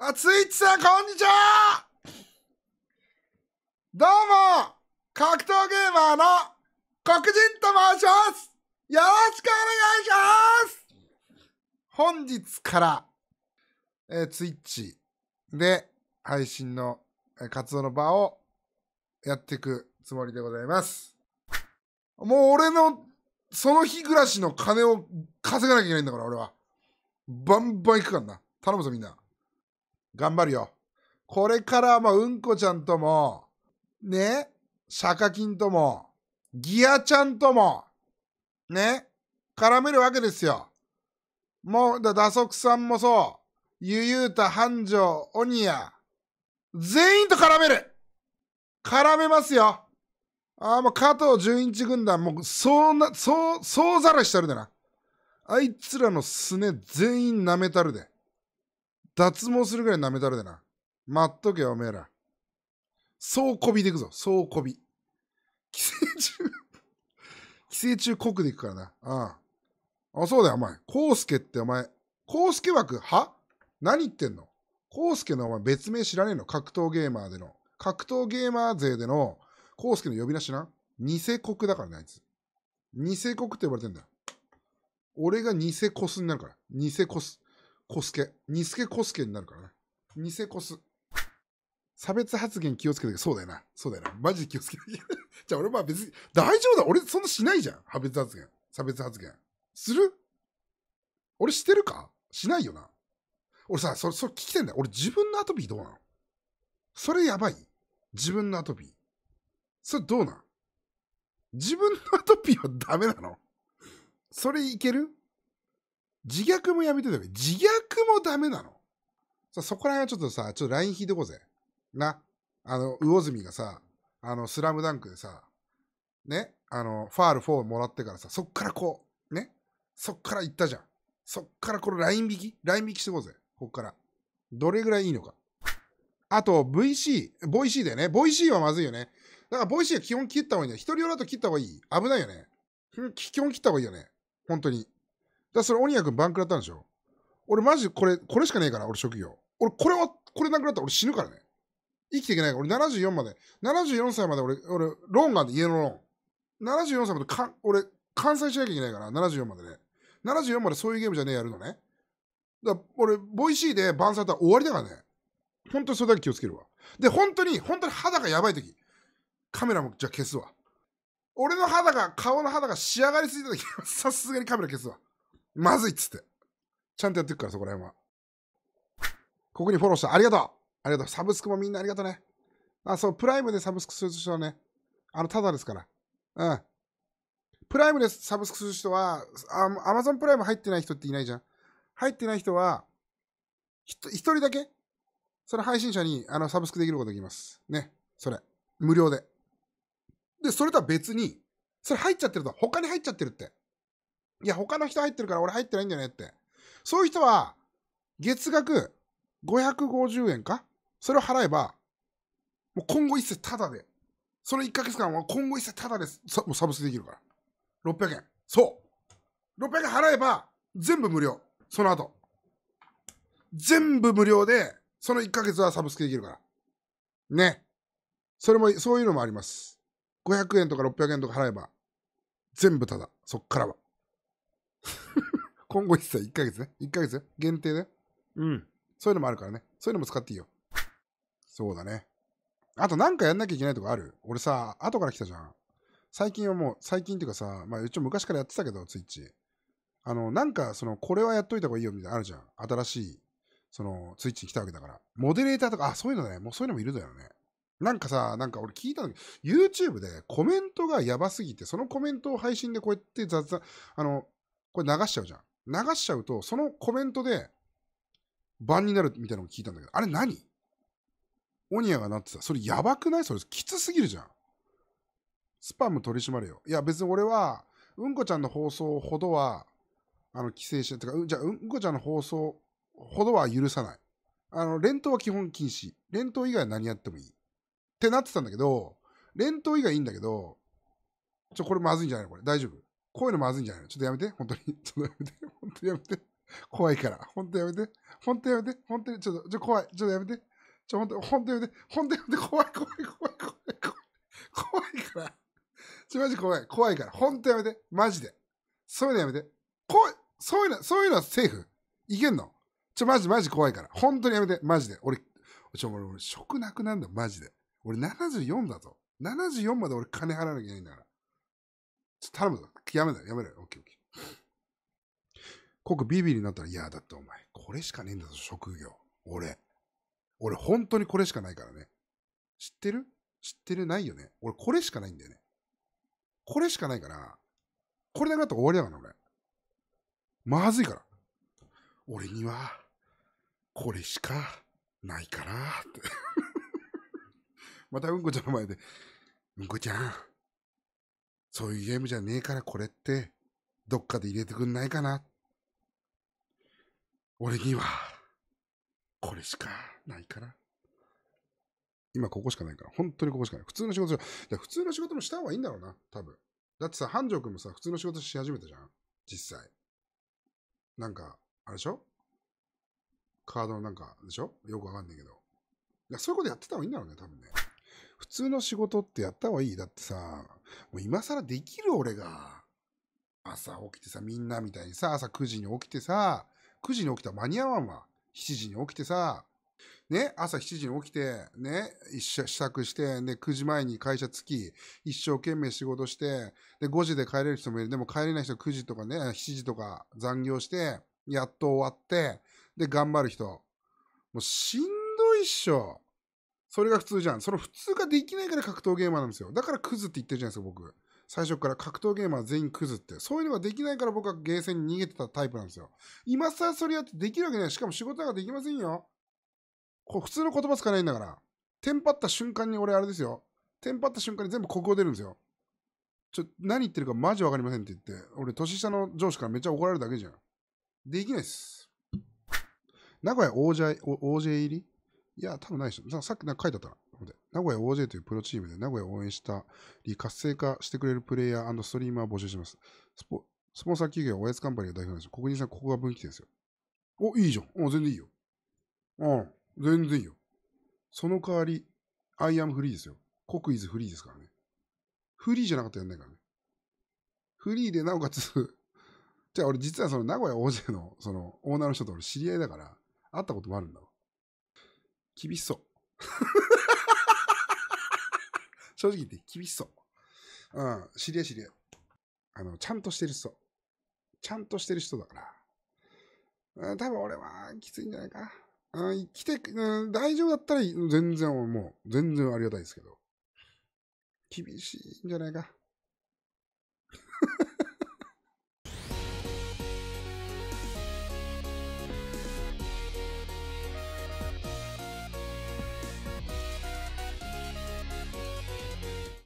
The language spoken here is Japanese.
あ、ツイッチさん、こんにちはどうも格闘ゲーマーの黒人と申しますよろしくお願いします本日から、えー、ツイッチで配信の、えー、活動の場をやっていくつもりでございます。もう俺のその日暮らしの金を稼がなきゃいけないんだから俺は。バンバン行くからな。頼むぞみんな。頑張るよ。これからもうんこちゃんとも、ね、シャカキンとも、ギアちゃんとも、ね、絡めるわけですよ。もう、だ、打足さんもそう、ゆゆうた、繁盛、オニア、全員と絡める絡めますよああ、もう加藤純一軍団、もう、そうな、そう、そうざらしたるでな。あいつらのすね全員舐めたるで。脱毛するぐらい舐めたるでな。待っとけよ、おめえら。そうこびでいくぞ、そうこび。寄生虫寄生虫国でいくからな。ああ。あ、そうだよ、お前。コウスケってお前、コウスケ枠は何言ってんのコウスケのお前別名知らねえの格闘ゲーマーでの。格闘ゲーマー勢での、コウスケの呼び出しな。偽国だからね、あいつ。偽国って呼ばれてんだよ。俺が偽コスになるから。偽コス。コスケ。ニスケコスケになるからね。ニセコス。差別発言気をつけて、そうだよな。そうだよな。マジで気をつけて。じゃあ俺まあ別に、大丈夫だ。俺そんなしないじゃん。差別発言。差別発言。する俺してるかしないよな。俺さ、それ、それ聞きてんだよ。俺自分のアトピーどうなのそれやばい自分のアトピー。それどうなん自分のアトピーはダメなのそれいける自虐もやめてたべ、自虐もダメなのさ、そこら辺はちょっとさ、ちょっとライン引いてこうぜ。な。あの、魚住がさ、あの、スラムダンクでさ、ね、あの、ファール4もらってからさ、そっからこう、ね、そっから行ったじゃん。そっからこのライン引きライン引きしてこうぜ。こっから。どれぐらいいいのか。あと、VC、ボイシーだよね。ボイシーはまずいよね。だから、ボイシーは基本切った方がいいね。一人用だと切った方がいい。危ないよね。基本切った方がいいよね。本当に。だそれ、鬼谷君バンクらったんでしょ俺マジこれ、これしかねえから、俺職業。俺、これは、これなくなったら俺死ぬからね。生きていけないから、俺74まで、74歳まで俺、俺、ローンがあっ家のローン。74歳までか、俺、完済しなきゃいけないから、74までね。74までそういうゲームじゃねえやるのね。だ俺、ボイシーでバンされたら終わりだからね。本当にそれだけ気をつけるわ。で、本当に、本当に肌がやばい時、カメラもじゃあ消すわ。俺の肌が、顔の肌が仕上がりすぎた時、さすがにカメラ消すわ。まずいっつって。ちゃんとやっていくから、そこら辺は。ここにフォローした。ありがとうありがとう。サブスクもみんなありがとうね。あ、そう、プライムでサブスクする人はね、あの、ただですから。うん。プライムでサブスクする人は、アマゾンプライム入ってない人っていないじゃん。入ってない人は、一人だけ、その配信者にあのサブスクできることできます。ね。それ。無料で。で、それとは別に、それ入っちゃってると。他に入っちゃってるって。いや、他の人入ってるから俺入ってないんだよねって。そういう人は、月額550円かそれを払えば、もう今後一切タダで。その1ヶ月間は今後一切タダでもうサブスできるから。600円。そう。600円払えば、全部無料。その後。全部無料で、その1ヶ月はサブスクできるから。ね。それも、そういうのもあります。500円とか600円とか払えば、全部ただ。そっからは。今後一切1ヶ月ね。1ヶ月限定で、うん。そういうのもあるからね。そういうのも使っていいよ。そうだね。あとなんかやんなきゃいけないとかある俺さ、後から来たじゃん。最近はもう、最近っていうかさ、まあ一応昔からやってたけど、ツイッチ。あの、なんかその、これはやっといた方がいいよみたいなのあるじゃん。新しい、その、ツイッチに来たわけだから。モデレーターとか、あ、そういうのね。もうそういうのもいるだよね。なんかさ、なんか俺聞いたのに、YouTube でコメントがやばすぎて、そのコメントを配信でこうやって雑談、あの、これ流しちゃうじゃん。流しちゃうと、そのコメントで、番になるみたいなのを聞いたんだけど、あれ何オニアがなってた。それやばくないそれきつすぎるじゃん。スパム取り締まれよ。いや、別に俺は、うんこちゃんの放送ほどは、あの、規制して、てか、うん、じゃうんこちゃんの放送ほどは許さない。あの、連投は基本禁止。連投以外は何やってもいい。ってなってたんだけど、連投以外いいんだけど、ちょ、これまずいんじゃないのこれ。大丈夫こういうのまずいんじゃないのちょっとやめて。本当に。ちょっとやめて。本当にやめて。怖いから。本当やめて。本当やめて。本当に。ちょっと、ちょ、怖い。ちょっとやめて。ちょ、本当、本当やめて。本当やめて。怖い、怖い、怖い、怖い、怖い。怖いから。ちょ、マジ怖い。怖いから。本当やめて。マジで。そういうのやめて。怖い。そういうの、そういうのはセーフ。いけんのちょ、マジ、マジ怖いから。本当にやめて。マジで。俺、ちょ、俺、俺食なくなんだ。マジで。俺74だぞ。74まで俺金払わなきゃいけないんだから。頼むぞ。やめろ、やめろ。オッケーオッケー。コクビビになったら、いや、だってお前、これしかねえんだぞ、職業。俺。俺、本当にこれしかないからね。知ってる知ってるないよね。俺、これしかないんだよね。これしかないから、これなくなったら終わりだからね、俺。まずいから。俺には、これしかないから、って またうんこちゃんの前で、うんこちゃん、そういうゲームじゃねえからこれって、どっかで入れてくんないかな。俺には、これしかないから。今ここしかないから。本当にここしかない。普通の仕事じゃ、普通の仕事もした方がいいんだろうな、多分。だってさ、繁盛君もさ、普通の仕事し始めたじゃん実際。なんか、あれでしょカードのなんかでしょよくわかんないけど。いや、そういうことやってた方がいいんだろうね、多分ね。普通の仕事ってやった方がいい。だってさ、もう今更できる俺が。朝起きてさ、みんなみたいにさ、朝9時に起きてさ、9時に起きたら間に合わんわ。7時に起きてさ、ね、朝7時に起きて、ね、一社支度して、ね、9時前に会社着き、一生懸命仕事して、で、5時で帰れる人もいる。でも帰れない人9時とかね、7時とか残業して、やっと終わって、で、頑張る人。もうしんどいっしょ。それが普通じゃん。その普通ができないから格闘ゲーマーなんですよ。だからクズって言ってるじゃないですか、僕。最初から格闘ゲーマー全員クズって。そういうのができないから僕はゲーセンに逃げてたタイプなんですよ。今更それやってできるわけない。しかも仕事ができませんよ。こう普通の言葉使えないんだから。テンパった瞬間に俺あれですよ。テンパった瞬間に全部国語出るんですよ。ちょ、何言ってるかマジわかりませんって言って。俺、年下の上司からめっちゃ怒られるだけじゃん。できないっす。名古屋王 j OJ 入りいや、多分ないでしょ。さっきなんか書いてあったで。名古屋 OJ というプロチームで名古屋を応援したり活性化してくれるプレイヤーストリーマーを募集します。スポスポンサー企業はおやつカンパニーが代表なんですよ。国人さん、ここが分岐点ですよ。お、いいじゃん。お、全然いいよ。うん、全然いいよ。その代わり、I am free ですよ。国 is free ですからね。フリーじゃなかったらやんないからね。フリーで、なおかつ じゃあ俺実はその名古屋 OJ のそのオーナーの人と俺知り合いだから、会ったこともあるんだわ。厳しそう。正直言って厳しそう。うん、知り合い知り合い。あの、ちゃんとしてる人。ちゃんとしてる人だから。うん、多分俺はきついんじゃないかうん、来て、うん、大丈夫だったら全然もう、全然ありがたいですけど。厳しいんじゃないか。